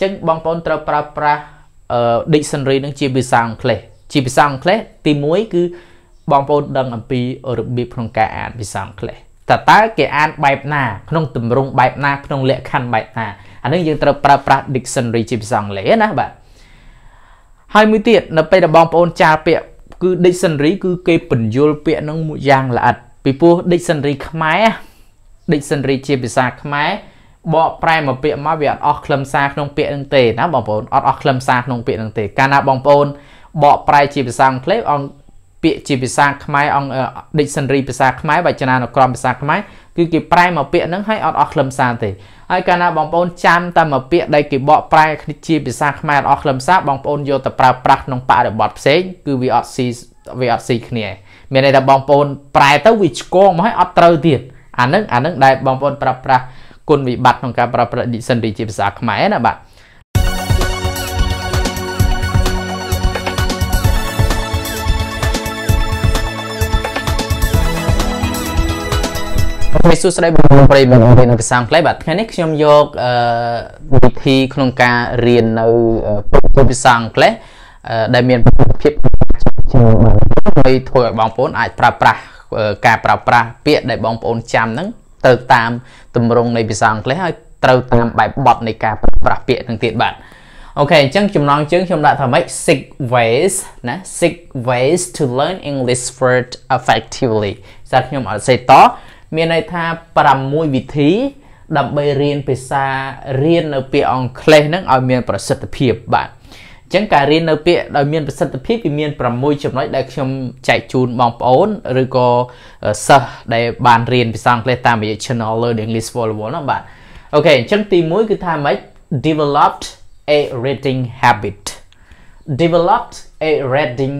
ចឹងបងប្អូនត្រូវប្រើប្រាស់ dictionary នឹងជាភាសាអង់គ្លេសជាភាសាអង់គ្លេសទី1គឺ បងប្អូនដឹងអំពីរបៀបក្នុងការអានភាសាអង់គ្លេសតើតើគេអានបែបណាក្នុងទម្រង់បែបណាក្នុងលក្ខខណ្ឌបែបណាអានឹងយើងត្រូវប្រើប្រាស់ dictionary ជាភាសាអង់គ្លេសណាបាទហើយមួយទៀតនៅពេលដែលបងប្អូនចារពាក្យគឺ dictionary គឺគេបញ្យល់ពាក្យនឹងមួយយ៉ាងល្អិតពីព្រោះ dictionary ខ្មែរ dictionary ជាភាសាខ្មែរបកប្រែមកពាក្យមកវាអត់អស់ខ្លឹមសារក្នុងពាក្យនឹងទេណាបងប្អូនអត់អស់ខ្លឹមសារក្នុងពាក្យនឹងទេកាលណាបងប្អូន បកប្រែជាភាសាអង់គ្លេសអង្គពាក្យជាភាសាខ្មែរអង្គ dictionary ភាសាខ្មែរវចនានុក្រមភាសាខ្មែរគឺគេប្រែមកពាក្យហ្នឹងឲ្យអត់អស់ខ្លឹមសារទេហើយកាលណាបងប្អូនចាំតែមកពាក្យដែលគេបកប្រែជាភាសាខ្មែរអត់អស់ខ្លឹមសារបងប្អូនយកទៅប្រើប្រាស់ក្នុងបរិបទផ្សេងគឺវាអត់ស៊ីវាអត់ស៊ីគ្នាមានន័យថាបងប្អូនប្រែទៅវាឆ្កងមកឲ្យអត់ត្រូវទៀតអានឹងអានឹងដែលបងប្អូនប្រើប្រាស់គុណវិបត្តិក្នុងការប្រើប្រាស់ dictionary ជាភាសាខ្មែរណាបាទមេសួស្តីបងប្អូនប្រិយមិត្តអរគុណភាសាអង់គ្លេសបាទថ្ងៃនេះខ្ញុំយកអឺវិធីក្នុងការរៀននៅពុទ្ធភាសាអង់គ្លេសដែលមានប្រសិទ្ធភាពជាងបាទដើម្បីធ្វើឲ្យបងប្អូនអាចប្រើប្រាស់ការប្រើប្រាស់ពាក្យដែលបងប្អូនចាំហ្នឹងទៅតាមទម្រង់នៃភាសាអង់គ្លេសហើយត្រូវតាមបែបបទនៃការប្រាស់ពាក្យនឹងទៀតបាទអូខេអញ្ចឹងចំណងជើងខ្ញុំដាក់ថាម៉េច six ways ណា six ways to learn English word effectively សារខ្ញុំអត់សេតមានន័យថា6វិធីដើម្បីរៀនភាសារៀននៅពាក្យអង់គ្លេសហ្នឹងឲ្យមាន ប្រសិទ្ធភាពបាទអញ្ចឹងការរៀននៅពាក្យដោយមាន ប្រសិទ្ធភាពវាមាន6ចំណុចដែលខ្ញុំចែកជូនបងប្អូនឬក៏សិស្សដែលបានរៀនភាសាអង់គ្លេសតាមរយៈ Channel Learn English Volleyball នោះបាទអូខេអញ្ចឹងទី1គឺថាម៉េច developed a reading habit developed a reading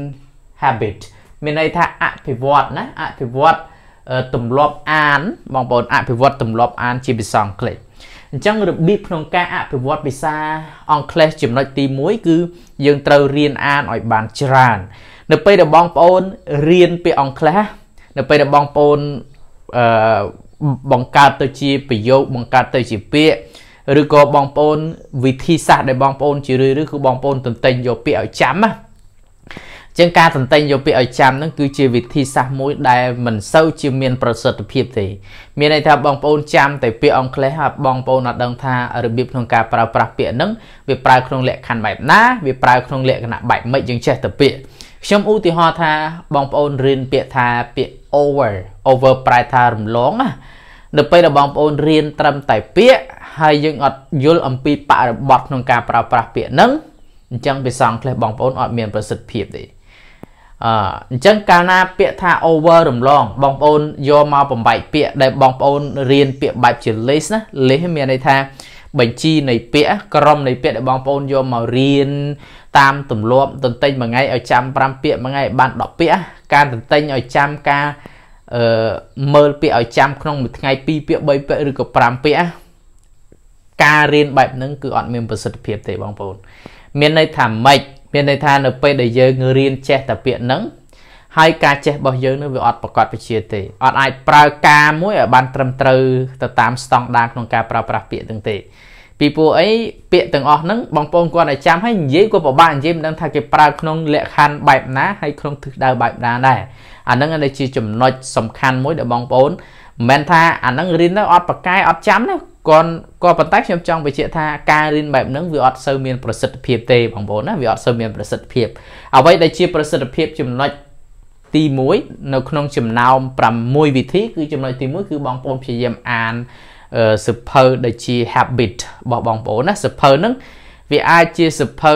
habit មានន័យថាអភិវឌ្ឍណាអភិវឌ្ឍទម្លាប់អាន បងប្អូនអភិវឌ្ឍទម្លាប់ អានជាភាសាអង់គ្លេសអញ្ចឹងរបៀបក្នុងការអភិវឌ្ឍភាសា អង់គ្លេសចំណុចទី1គឺយើងត្រូវរៀនអានឲ្យបានច្រើន នៅពេលដែលបងប្អូនរៀនពាក្យអង់គ្លេសនៅពេលដែលបងប្អូនអឺបង្កើតទៅជាប្រយោគបង្កើតទៅជាពាក្យឬក៏បងប្អូន វិធីសាស្ត្រដែលបងប្អូនជារឿយៗគឺបងប្អូនទន្ទិញយកពាក្យឲ្យចាំណាចឹងការតន្ទិញយកពាក្យឲ្យចាំហ្នឹងគឺជាវិធីសាស្ត្រមួយដែលមិនសូវជាមានប្រសិទ្ធភាពទេមានន័យថាបងប្អូនចាំតែពាក្យអង់គ្លេសហើយបងប្អូនអត់ដឹងថារបៀបក្នុងការប្រើប្រាស់ពាក្យហ្នឹងវាប្រើក្នុងលក្ខខណ្ឌបែបណាវាប្រើក្នុងលក្ខណៈបែបម៉េចយើងចេះតែពាក្យខ្ញុំឧទាហរណ៍ថាបងប្អូនរៀនពាក្យថាពាក្យ over over ប្រែថារំលងណានៅពេលដែលបងប្អូនរៀនត្រឹមតែពាក្យហើយយើងអត់យល់អំពីបរិបទក្នុងការប្រើប្រាស់ពាក្យហ្នឹងអញ្ចឹងភាសាអង់គ្លេសបងប្អូនអត់មានប្រសិទ្ធភាពទេអញ្ចឹងកាលណាពាក្យថា over រំលង បងប្អូនយកមកបំបែកពាក្យដែលបងប្អូនរៀនពាក្យបែបជា list ណា list មានន័យថា បញ្ជីនៃ ពាក្យក្រុម នៃពាក្យដែលបងប្អូនយកមករៀនតាមទម្លាប់ទន្ទិញមួយថ្ងៃឲ្យចាំ5ពាក្យមួយថ្ងៃ បាន10ពាក្យការទន្ទិញឲ្យចាំការអឺមើលពាក្យឲ្យចាំក្នុងមួយថ្ងៃ2ពាក្យ3ពាក្យឬក៏5ពាក្យការរៀនបែបហ្នឹងគឺអត់មានប្រសិទ្ធភាពទេបងប្អូន មានន័យថាម៉េចមានន័យថានៅពេលដែលយើងរៀនចេះតែពាក្យហ្នឹងហើយការចេះរបស់យើងនឹងវាអត់ប្រកបវិជ្ជាទេអត់អាចប្រើការមួយឲ្យបានត្រឹមត្រូវទៅតាមស្តង់ដារក្នុងការប្រើប្រាស់ពាក្យទាំងទេពីព្រោះអីពាក្យទាំងអស់ហ្នឹងបងប្អូនគាត់ឲ្យចាំហើយនិយាយក៏ពិបាកនិយាយមិនដឹងថាគេប្រើក្នុងលក្ខខណ្ឌបែបណាហើយក្នុងទិសដៅបែបណាដែរអាហ្នឹងគឺជាចំណុចសំខាន់មួយដែលបងប្អូនមិនថាអានឹងរៀនទៅអត់ប្រកែអត់ចាំណាក៏ក៏ប៉ុន្តែខ្ញុំចង់បញ្ជាក់ថាការរៀនបែបហ្នឹងវាអត់សូវមានប្រសិទ្ធភាពទេបងប្អូនណាវាអត់សូវមានប្រសិទ្ធភាពអ្វីដែលជា ប្រសិទ្ធភាព ចំណុចទី1នៅ ក្នុង ចំណោម6វិធី គឺចំណុចទី1គឺបងប្អូនព្យាយាមអានសិភៅដែលជា habit របស់បងប្អូនណាសិភៅហ្នឹងវាអាចជាសិភៅ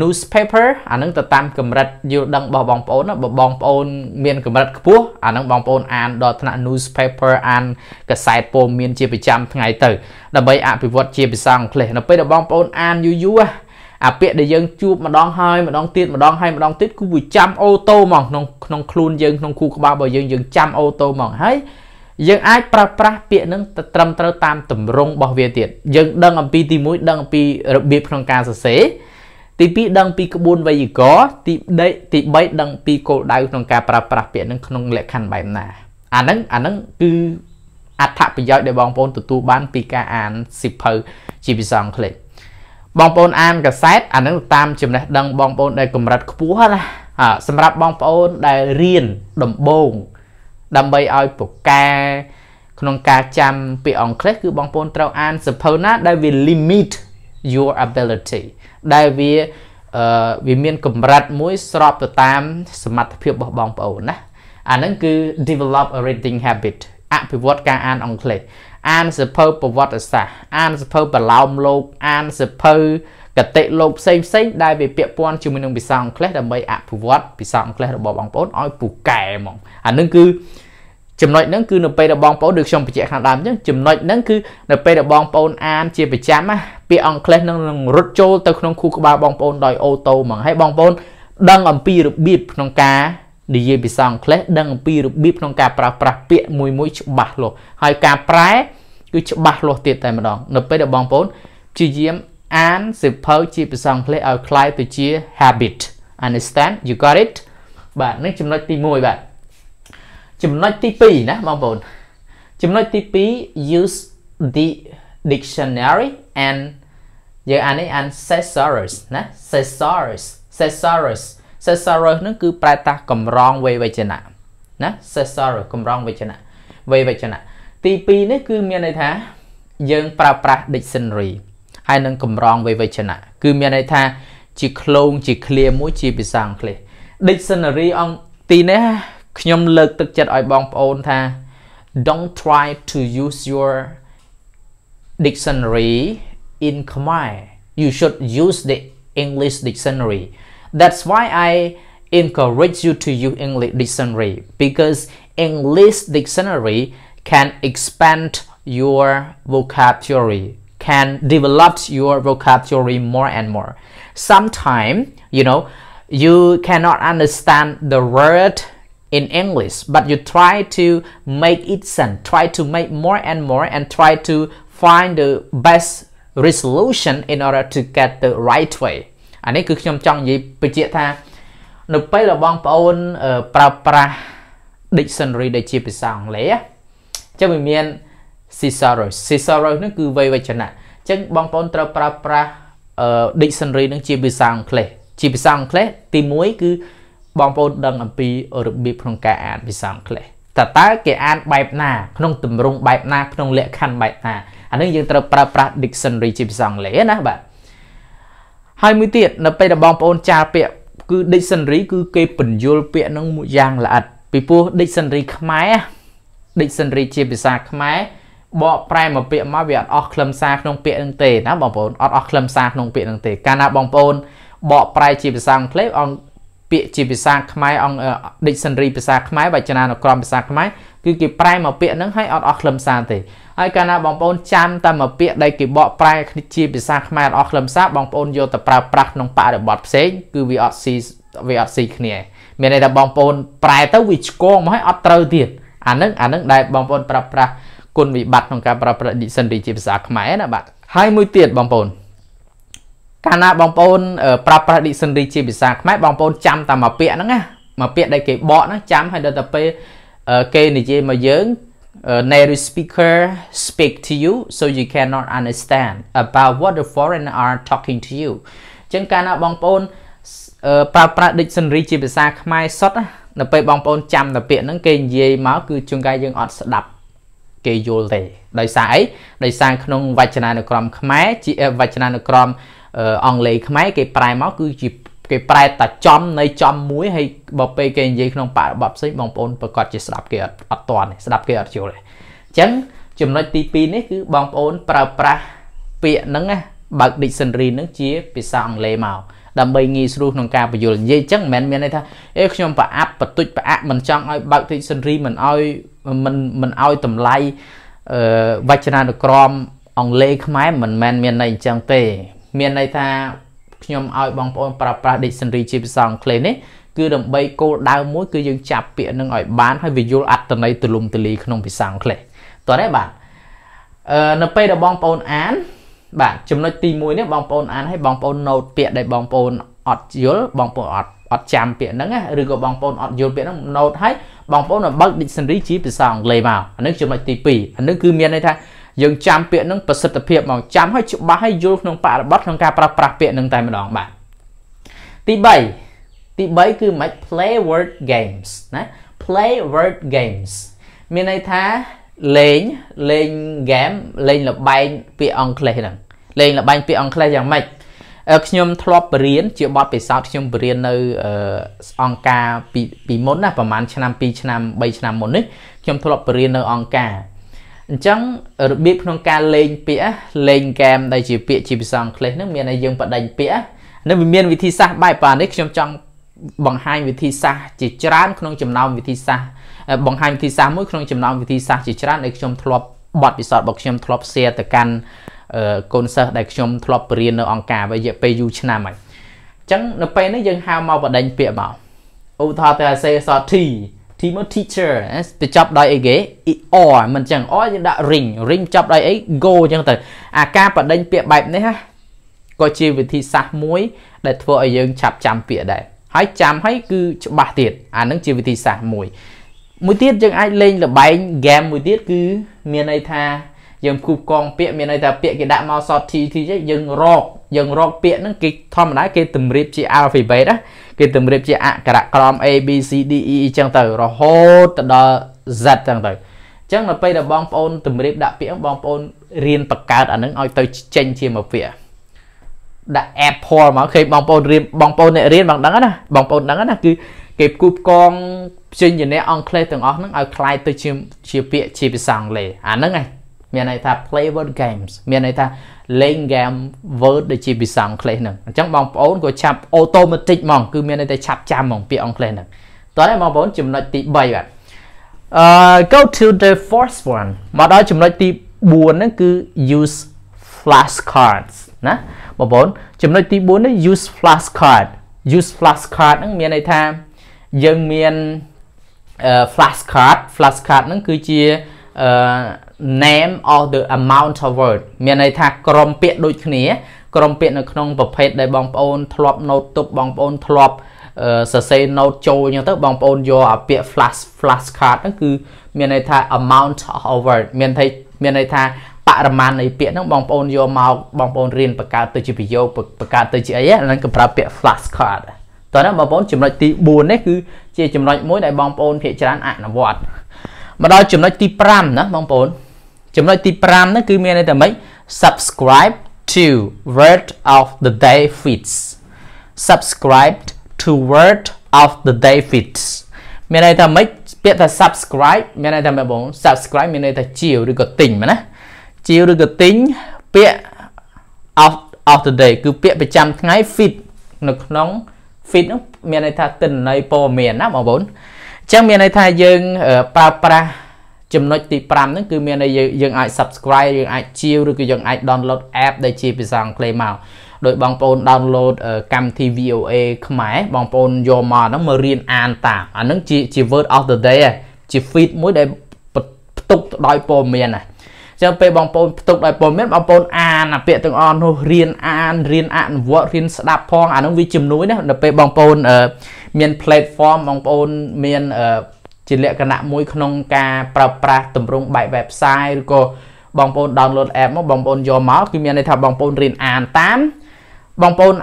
newspaper អានឹងទៅតាមកម្រិតយល់ដឹងរបស់បងប្អូនបើបងប្អូនមានកម្រិតខ្ពស់អានឹងបងប្អូនអានដល់ថ្នាក់ newspaper អានកាសែតព័ត៌មានជាប្រចាំថ្ងៃទៅដើម្បីអភិវឌ្ឍជាភាសាអង់គ្លេសនៅពេលដែលបងប្អូនអានយូរយូរអាពាក្យដែលយើងជួបម្ដងហើយម្ដងទៀតម្ដងហើយម្ដងទៀតគឺវាចាំអូតូហ្មងក្នុងក្នុងខ្លួនយើងក្នុងខួរក្បាលរបស់យើងយើងចាំអូតូហ្មងហើយយើងអាចប្រើប្រាស់ពាក្យនឹងទៅត្រឹមត្រូវតាមទម្រង់របស់វាទៀតយើងដឹងអំពីទី1ដឹងអំពីរបៀបក្នុងការសរសេរទី2ដឹងពីក្បួនវេយ្យាករណ៍ទី3ទី3ដឹងពីគោលដៅក្នុងការប្រើប្រាស់ពាក្យនឹងក្នុងលក្ខខណ្ឌបែបណា អាហ្នឹងអាហ្នឹងគឺអត្ថប្រយោជន៍ដែលបងប្អូនទទួលបានពីការអានសិភៅជាភាសាអង់គ្លេសបងប្អូនអានកសែតអានឹងតាមចំណេះដឹងបងប្អូនដែលកម្រិតខ្ពស់ណាសម្រាប់បងប្អូនដែលរៀនដំបូងដើម្បីឲ្យពូកែក្នុងការចាំពាក្យអង់គ្លេសគឺបងប្អូនត្រូវអានសិភៅណាដែលវា limit your ability ដែលវាវាមានកម្រិតមួយស្របទៅតាមសមត្ថភាពរបស់បងប្អូនណាអាហ្នឹងគឺ develop a reading habit អភិវឌ្ឍការអានអង់គ្លេសអានសភៅប្រវត្តិសាស្ត្រអានសភៅប្រឡោមលោកអានសភៅគតិលោកផ្សេងផ្សេងដែលវាពាក់ព័ន្ធជាមួយនឹងភាសាអង់គ្លេសដើម្បីអភិវឌ្ឍភាសាអង់គ្លេសរបស់បងប្អូនឲ្យពូកែហ្មងអានឹងគឺចំណុចហ្នឹងគឺនៅពេលដែលបងប្អូនដូចខ្ញុំបញ្ជាក់ខាងដើមអញ្ចឹងចំណុចហ្នឹងគឺនៅពេលដែលបងប្អូនអានជាប្រចាំណាពាក្យអង់គ្លេសនឹងរត់ចូលទៅក្នុងខួរក្បាលបងប្អូនដោយអូតូហ្មងហើយបងប្អូនដឹងអំពីរបៀបក្នុងការនិយាយភាសាអង់គ្លេសដឹងអំពីរបៀបក្នុងការប្រើប្រាស់ពាក្យមួយមួយច្បាស់លាស់ហើយការប្រែគឺច្បាស់លាស់ទៀតតែម្ដងនៅពេលដែលបងប្អូនព្យាយាមអានសិភៅជាភាសាអង់គ្លេសឲ្យคล้ายទៅជា habit understand you got it បាទនេះចំណុចទី1បាទចំណុចទី2ណាបងប្អូនចំណុចទី2 use the dictionary and យើងអាននេះអាន thesaurus ណា thesaurus thesaurus thesaurus នឹងគឺប្រែតាកម្រងវេវចនៈណា thesaurus កម្រងវេចនៈវេវចនៈទី2នេះគឺមានន័យថាយើង ប្រើប្រាស់ dictionary ហើយនឹងកម្រងវេវចនៈគឺមានន័យថាជាឃ្លោងជាឃ្លាមួយជាភាសាអង់គ្លេស dictionary អង្គទីនេះ do don't try to use your dictionary in Khmer you should use the English dictionary that's why I encourage you to use English dictionary because English dictionary can expand your vocabulary can develop your vocabulary more and more sometimes you know you cannot understand the word in English, but you try to make it sense, try to make more and more and try to find the best resolution in order to get the right way អានេះគឺខ្ញុំចង់និយាយបញ្ជាក់ថា នៅពេលដែលបងប្អូនប្រើប្រាស់ dictionary ដែលជាភាសាអង់គ្លេសចឹងវាមាន thesaurus thesaurus ហ្នឹងគឺវេវចនៈចឹងបងប្អូនត្រូវប្រើប្រាស់ dictionary នឹងជាភាសាអង់គ្លេសជាភាសាអង់គ្លេសទី1គឺបងប្អូនដឹងអំពីរបៀបក្នុងការអានភាសាអង់គ្លេសតើតើគេអានបែបណាក្នុងទម្រង់បែបណាក្នុងលក្ខខណ្ឌបែបណាអានឹងយើងត្រូវប្រើប្រាស់ dictionary ជាភាសាអង់គ្លេសណាបាទហើយមួយទៀតនៅពេលដែលបងប្អូនចារពាក្យគឺ dictionary គឺគេបញ្យលពាក្យនឹងមួយយ៉ាងល្អិតពីព្រោះ dictionary ខ្មែរ dictionary ជាភាសាខ្មែរបកប្រែមកពាក្យមកវាអត់អស់ខ្លឹមសារក្នុងពាក្យនឹងទេណាបងប្អូនអត់អស់ខ្លឹមសារក្នុងពាក្យនឹងទេកាលណាបងប្អូនបកប្រែជាភាសាអង់គ្លេសពាក្យជាភាសាខ្មែរអង្គ dictionary ភាសាខ្មែរបចនានុក្រមភាសាខ្មែរគឺគេប្រែមកពាក្យហ្នឹងឲ្យអត់អស់ខ្លឹមសារទេហើយកាលណាបងប្អូនចាំតែមកពាក្យដែលគេបកប្រែជាភាសាខ្មែរអត់អស់ខ្លឹមសារបងប្អូនយកទៅប្រើប្រាស់ក្នុងបរិបទផ្សេងគឺវាអត់ស៊ីវាអត់ស៊ីគ្នាមានន័យថាបងប្អូនប្រែទៅវាឆ្កងមកឲ្យអត់ត្រូវទៀតអាហ្នឹងអាហ្នឹងដែលបងប្អូនប្រើប្រាស់គុណវិបត្តិក្នុងការប្រើប្រាស់ dictionary ជាភាសាខ្មែរណាបាទហើយមួយទៀតបងប្អូនកាលណាបងប្អូន ប្រើប្រាស់ dictionary ជាភាសាខ្មែរបងប្អូនចាំតែមួយពាក្យហ្នឹងណាមួយពាក្យដែលគេបកហ្នឹងចាំហើយដល់ទៅពេលគេនិយាយមកយើង native speaker speak to you so you cannot understand about what the foreigner are talking to you អញ្ចឹងកាលណាបងប្អូនប្រើប្រាស់ dictionary ជាភាសាខ្មែរសុទ្ធណានៅពេលបងប្អូនចាំតែពាក្យហ្នឹងគេនិយាយមកគឺជួនកាលយើងអត់ស្ដាប់គេយល់ទេដោយសារអីដោយសារក្នុងវចនានុក្រមខ្មែរជាវចនានុក្រមអង់គ្លេសខ្មែរគេប្រែមកគឺជាគេប្រែតាចំនៃចំមួយហើយបើពេលគេនិយាយក្នុងបរិបទផ្សេងបងប្អូនប្រកាសជាស្ដាប់គេអត់តាន់ស្ដាប់គេអត់យល់ទេអញ្ចឹងចំណុចទី2នេះគឺបងប្អូនប្រើប្រាស់ពាក្យហ្នឹងណាបើក dictionary ហ្នឹងជាភាសាអង់គ្លេសមកដើម្បីងាយស្រួលក្នុងការបញ្យលនិយាយអញ្ចឹងមិនមែនមានន័យថាអេខ្ញុំប្រអាប់បន្ទុចប្រអាក់មិនចង់ឲ្យបើក dictionary មិនឲ្យមិនមិនឲ្យតម្លៃអឺវចនានុក្រមអង់គ្លេសខ្មែរមិនមែនមានន័យអញ្ចឹងទេមានន័យថាខ្ញុំឲ្យបងប្អូនប្រើប្រាស់ dictionary ជាភាសាអង់គ្លេសនេះគឺដើម្បីគោលដៅមួយ គឺយើងចាប់ពាក្យនឹងឲ្យ បានហើយវាយល់អត្ថន័យទូលំទូលាយក្នុងភាសាអង់គ្លេសតោះដែរបាទអឺនៅពេលដែលបងប្អូនអានបាទចំណុចទី1នេះបងប្អូនអានឲ្យបងប្អូន note ពាក្យដែលបងប្អូនអត់យល់បងប្អូនអត់អត់ចាំពាក្យហ្នឹងឬក៏បងប្អូនអត់យល់ពាក្យហ្នឹង note ឲ្យបងប្អូនបើក dictionary ជាភាសាអង់គ្លេសមកអានេះចំណុចទី2អានេះគឺមានន័យថាយើងចាំពាក្យហ្នឹងប្រសិទ្ធភាពមកចាំឲ្យច្បាស់ឲ្យយល់ក្នុងបរិបទក្នុងការប្រើប្រាស់ពាក្យហ្នឹងតែម្ដងបាទទី3ទី3គឺមិន play word games ណា play word games មានន័យថាលេងលេងហ្គេមលេងលបែងពាក្យអង់គ្លេសហ្នឹងលេងលបែងពាក្យអង់គ្លេសយ៉ាងម៉េចខ្ញុំធ្លាប់បរៀន ជាបទពិសោធន៍ខ្ញុំបរៀននៅអង្គការពីពីមុនណាប្រហែលឆ្នាំ2ឆ្នាំ3ឆ្នាំមុននេះខ្ញុំធ្លាប់បរៀននៅអង្គការអញ្ចឹងរបៀបក្នុងការលេង ពាក្យលេងហ្គេមដែលជាពាក្យជាភាសាអង់គ្លេសហ្នឹងមានឲ្យយើងបដិញពាក្យនឹងមានវិធីសាស្ត្របែបប៉ុណ្ណេះខ្ញុំចង់បង្ហាញវិធីសាស្ត្រជាច្រើន ក្នុងចំណោមវិធីសាស្ត្របង្ហាញវិធីសាស្ត្រមួយក្នុងចំណោមវិធីសាស្ត្រជាច្រើនដែលខ្ញុំធ្លាប់បទពិសោធន៍របស់ខ្ញុំធ្លាប់ share ទៅកាន់កូនសិស្សដែលខ្ញុំធ្លាប់បរៀននៅអង្គការរយៈពេលយូរឆ្នាំហើយអញ្ចឹងនៅពេលនេះយើងហៅមកបដិញពាក្យមកឧទាហរណ៍ទៅឲ្យសេសធី team teacher បញ្ចប់ដោយអីគេ or មិនអញ្ចឹង or យើងដាក់ ring ring ចប់ដោយអី go អញ្ចឹងទៅអាការបដិញពាក្យបែបនេះណាក៏ជាវិធីសាស្ត្រមួយដែលធ្វើឲ្យយើងឆាប់ចាំពាក្យដែរហើយចាំហើយគឺច្បាស់ទៀតអានឹងជាវិធីសាស្ត្រមួយមួយទៀតយើងអាចលេងល្បែង game មួយទៀតគឺ មានន័យថា យើងគូបកងពាក្យមានន័យថាពាក្យគេដាក់មកសត T T ចេះយើងរកយើងរក ពាក្យហ្នឹងគេធម្មតាគេទម្រាបជា alphabet ណា គេទម្រាបជាអក្ខរក្រម A B C D E អញ្ចឹងទៅរហូតទៅដល់ Z អញ្ចឹងទៅអញ្ចឹងដល់ពេលដែលបងប្អូនទម្រាបដាក់ពាក្យបងប្អូនរៀនបង្កើតអាហ្នឹងឲ្យទៅចេញជាមួយពាក្យដាក់ Apple មកឃើញបងប្អូនរៀនបងប្អូនអ្នករៀនបងដឹងណា បងប្អូនដឹងណាគឺគេផ្គូផ្គងព្យញ្ញនៈអង់គ្លេសទាំងអស់ហ្នឹងឲ្យคล้ายទៅជាជាពាក្យជាភាសាអង់គ្លេសអាហ្នឹងឯងមានន័យថា play word games មានន័យថាលេង game word ដែលជាភាសាអង់គ្លេសហ្នឹងអញ្ចឹងបងប្អូនក៏ចាប់ automatic ហ្មងគឺមានន័យថាឆាប់ចាំហ្មងពាក្យអង់គ្លេសហ្នឹងតោះឯងបងប្អូនចំណុចទី3បាទអឺ go to the fourth one មកដល់ចំណុចទី4ហ្នឹងគឺ use flash cards ណាបងប្អូនចំណុចទី4នេះ use flash card use flash card ហ្នឹងមានន័យថាយើងមាន flash card flash card ហ្នឹងគឺជា name of the amount of word មានន័យថា ក្រុមពាក្យដូចគ្នាក្រុមពាក្យនៅក្នុងប្រភេទដែលបងប្អូន ធ្លាប់ note ទុកបងប្អូនធ្លាប់សរសេរ note ចូលអញ្ចឹងទៅបងប្អូនយកអាពាក្យ flash flash card ហ្នឹងគឺមានន័យថា amount of word មានន័យមានន័យថាបរិមាណនៃពាក្យហ្នឹងបងប្អូនយកមកបងប្អូនរៀនបង្កើតទៅជាប្រយោគបង្កើតទៅជាអីហ្នឹងគឺប្រើពាក្យ flash card តោះណាបងប្អូនចំណុចទី4នេះគឺជាចំណុចមួយដែលបងប្អូនភាគច្រើនអនុវត្តមកដល់ចំណុចទី5ណាបងប្អូន ចំណុចទី5ហ្នឹងគឺមានន័យថាម៉េច subscribe to word of the day feeds subscribe to word of the day feeds មានន័យថាម៉េចពាក្យថា subscribe មានន័យថាម៉េចបង subscribe មានន័យថាជាវឬក៏ទិញមែនណាជាវឬក៏ទិញពាក្យ of of the day គឺពាក្យប្រចាំថ្ងៃ feed នៅក្នុង feed នោះមានន័យថាទិន្នន័យព័ត៌មានណាបងប្អូនអញ្ចឹងមានន័យថាយើងប្រើប្រាស់ចំណុចទី5ហ្នឹងគឺមានន័យយើងអាច subscribe យើងអាចជាវឬក៏យើងអាច download app ដែលជាភាសាអង់គ្លេសមកដោយបងប្អូន download កម្មវិធី VOA ខ្មែរបងប្អូនយកមកហ្នឹងមករៀនអានតាមអាហ្នឹងជាជា word of the day ជា feed មួយដែលផ្ទុកដោយព័ត៌មានណាអញ្ចឹងពេលបងប្អូនផ្ទុកដោយពលមានបងប្អូនអានអាពាក្យទាំងអស់នោះរៀនអានរៀនអនុវត្តរៀនស្ដាប់ផងអានោះវាជំនួយណានៅពេលបងប្អូនមាន platform បងប្អូនមានជាលក្ខណៈមួយក្នុងការប្រើប្រាស់ទម្រង់បែប website ឬក៏បងប្អូន download app មកបងប្អូនយកមកគឺមានន័យថាបងប្អូនរៀនអានតាមបងប្អូន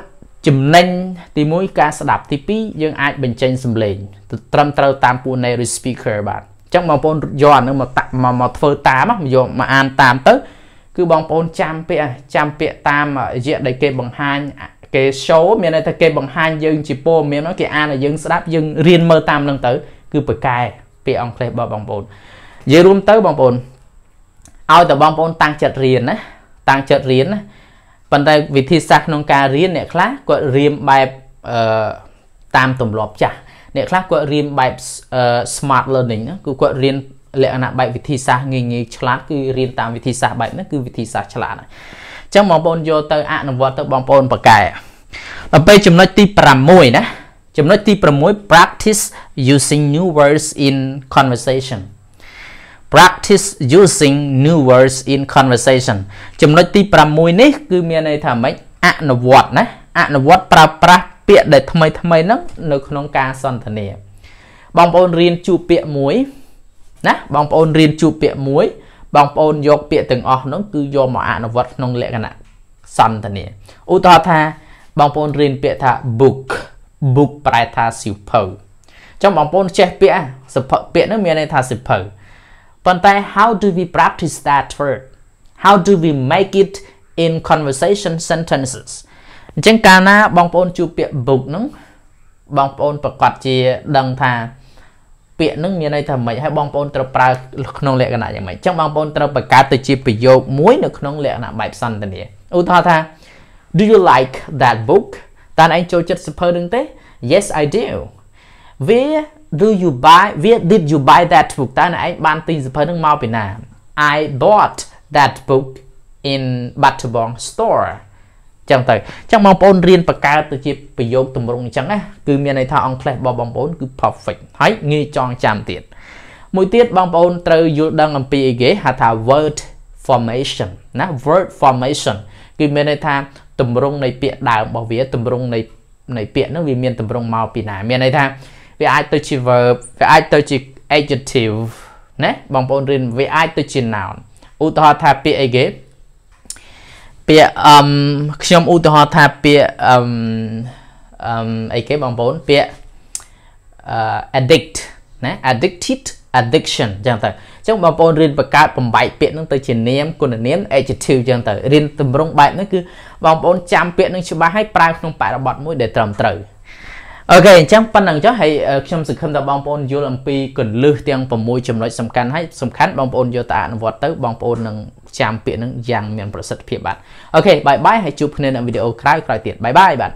ចំណេញទី1ការស្ដាប់ទី2យើងអាចបញ្ចេញសំឡេងត្រឹមត្រូវតាមពូនៃ speaker បាទចឹងបងប្អូនយកអានឹងមកតាក់មកធ្វើតាមមកយកមកអានតាមទៅ គឺបងប្អូនចាំពាក្យចាំពាក្យតាមរយៈដែលគេបង្ហាញគេ show មានន័យថាគេបង្ហាញយើងជាពលមានមកគេអានឲ្យយើងស្ដាប់យើងរៀនមើលតាមនឹងទៅ គឺប្រកែពាក្យអង់គ្លេសរបស់បងប្អូននិយាយរួមទៅបងប្អូនឲ្យតែបងប្អូនតាំងចិត្តរៀនណាតាំងចិត្តរៀនណាប៉ុន្តែវិធីសាស្ត្រក្នុងការរៀនអ្នកខ្លះគាត់រៀនបែបអឺតាមទម្លាប់ចាស់អ្នកខ្លះគាត់រៀនបែប smart learning ណាគឺគាត់រៀនលក្ខណៈបែបវិធីសាស្ត្រងាយងាយឆ្លាតគឺរៀនតាមវិធីសាស្ត្របែបហ្នឹងគឺវិធីសាស្ត្រឆ្លាតអញ្ចឹងបងប្អូនយកទៅអនុវត្តទៅបងប្អូនប៉កែដល់ពេលចំណុចទី6ណាចំណុចទី6 practice using new words in conversation practice using new words in conversation ចំណុចទី6នេះគឺមានន័យថាម៉េចអនុវត្តណាអនុវត្តប្រើប្រាស់ពាក្យដែលថ្មីថ្មីហ្នឹងនៅក្នុងការសន្ទនា បងប្អូនរៀនជួបពាក្យមួយណាបងប្អូនរៀនជួបពាក្យមួយ បងប្អូនយក ពាក្យទាំងអស់ហ្នឹងគឺយកមកអនុវត្តក្នុងលក្ខណៈសន្ទនាឧទាហរណ៍ថាបងប្អូនរៀនពាក្យថា book book ប្រែថាសៀវភៅចឹងបងប្អូនចេះពាក្យសិភពាក្យហ្នឹងមានន័យថាសិភៅប៉ុន្តែ how do we practice that word how do we make it in conversation sentences អញ្ចឹងកាលណាបងប្អូនជួបពាក្យ book ហ្នឹងបងប្អូនប្រកាសជាដឹងថាពាក្យហ្នឹងមានន័យថាម៉េចហើយបងប្អូនត្រូវប្រើក្នុងលក្ខណៈយ៉ាងម៉េចអញ្ចឹងបងប្អូនត្រូវបង្កើតទៅជាប្រយោគមួយនៅក្នុងលក្ខណៈបែបសន្ទនាឧទាហរណ៍ថា Do you like that book តើឯងចូលចិត្តសៀវភៅនឹងទេ Yes I do Where do you buy Where did you buy that book តើឯងបានទិញសៀវភៅនឹងមកពីណា I bought that book in Battambang store ចឹងទៅចឹងបងប្អូនរៀនបង្កើតទៅជាប្រយោគទម្រង់អញ្ចឹងណាគឺមានន័យថាអង់គ្លេសរបស់បងប្អូនគឺ perfect ហើយងាយចងចាំទៀតមួយទៀតបងប្អូនត្រូវយល់ដឹងអំពីអីគេហៅថា word formation ណា word formation គឺមានន័យថាទម្រង់នៃពាក្យដើមរបស់វាទម្រង់នៃនៃពាក្យហ្នឹងវាមានទម្រង់មកពីណាមានន័យថាវាអាចទៅជា verb វាអាចទៅជា adjective ណាបងប្អូនរៀនវាអាចទៅជា noun ឧទាហរណ៍ថាពាក្យអីគេពាក្យអឹមខ្ញុំឧទាហរណ៍ថាពាក្យអឹមអឹមអីគេបងប្អូនពាក្យ addict ណា addicted addiction ចឹងទៅចឹងបងប្អូនរៀនបង្កើតបំបែកពាក្យហ្នឹងទៅជានាមគុណនាម adjective ចឹងទៅរៀនទម្រង់បែបហ្នឹងគឺបងប្អូនចាំពាក្យហ្នឹងច្បាស់ហើយប្រើក្នុងបរិបទមួយដែលត្រឹមត្រូវអូខេអញ្ចឹងប៉ុណ្ណឹងចុះហើយខ្ញុំសង្ឃឹមថាបងប្អូនយល់អំពីកលឹះទាំង6ចំណុចសំខាន់ហើយសំខាន់បងប្អូនយកទៅអនុវត្តទៅបងប្អូននឹងចាំពាក្យនឹងយ៉ាងមានប្រសិទ្ធភាពបាទអូខេបាយបាយហើយជួបគ្នានៅវីដេអូក្រោយក្រោយទៀតបាយបាយបាទ